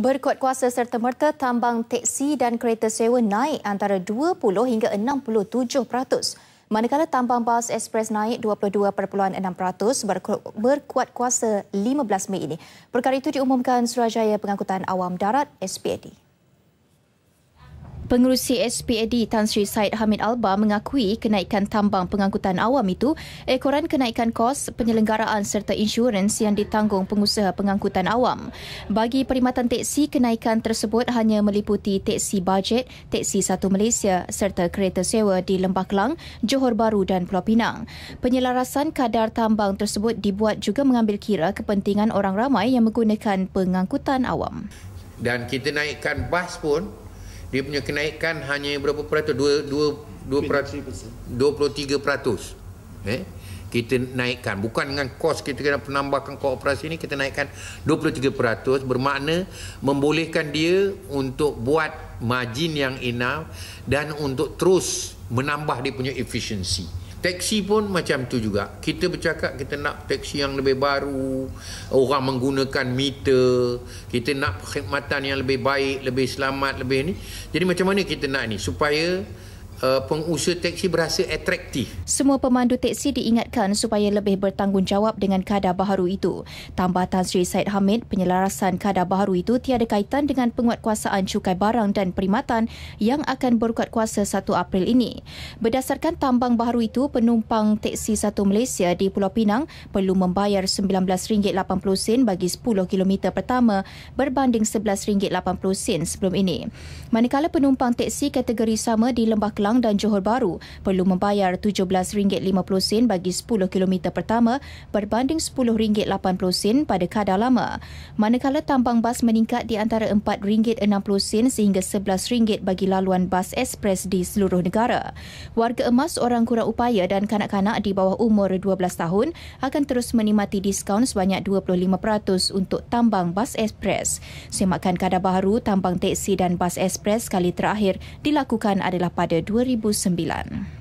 Berkuat kuasa serta merta tambang teksi dan kereta sewa naik antara 20 hingga 67 peratus. Manakala tambang bas ekspres naik 22.6% berkuat kuasa 15 Mei ini. Perkara itu diumumkan Surajaya Pengangkutan Awam Darat SPAD. Pengerusi SPAD Tan Sri Said Hamid Alba mengakui kenaikan tambang pengangkutan awam itu ekoran kenaikan kos penyelenggaraan serta insurans yang ditanggung pengusaha pengangkutan awam. Bagi perkhidmatan teksi, kenaikan tersebut hanya meliputi teksi bajet, teksi satu Malaysia serta kereta sewa di Lembah Kelang, Johor Baru dan Pulau Pinang. Penyelarasan kadar tambang tersebut dibuat juga mengambil kira kepentingan orang ramai yang menggunakan pengangkutan awam. Dan kita naikkan bas pun dia punya kenaikan hanya berapa peratus? 23 peratus. Eh? Kita naikkan. Bukan dengan kos kita kena penambahkan kooperasi ini, kita naikkan 23 peratus. Bermakna membolehkan dia untuk buat margin yang enough dan untuk terus menambah dia punya efisiensi. Taksi pun macam tu juga. Kita bercakap kita nak taksi yang lebih baru, orang menggunakan meter, kita nak perkhidmatan yang lebih baik, lebih selamat, lebih ni. Jadi macam mana kita nak ni supaya Eh, pengusaha teksi berasa atraktif. Semua pemandu teksi diingatkan supaya lebih bertanggungjawab dengan kadar baharu itu. Tambah Tan Sri Said Hamid, penyelarasan kadar baharu itu tiada kaitan dengan penguatkuasaan cukai barang dan perkhidmatan yang akan berkuat kuasa 1 April ini. Berdasarkan tambang baharu itu, penumpang teksi satu Malaysia di Pulau Pinang perlu membayar RM19.80 bagi 10 km pertama berbanding RM11.80 sebelum ini. Manakala penumpang teksi kategori sama di Lembah Kelang. Kelang dan Johor Bahru perlu membayar RM17.50 bagi 10 km pertama berbanding RM10.80 pada kadar lama. Manakala tambang bas meningkat di antara RM4.60 sehingga RM11 bagi laluan bas ekspres di seluruh negara. Warga emas orang kurang upaya dan kanak-kanak di bawah umur 12 tahun akan terus menikmati diskaun sebanyak 25% untuk tambang bas ekspres. Semakan kadar baru, tambang teksi dan bas ekspres kali terakhir dilakukan adalah pada 2019. 2009.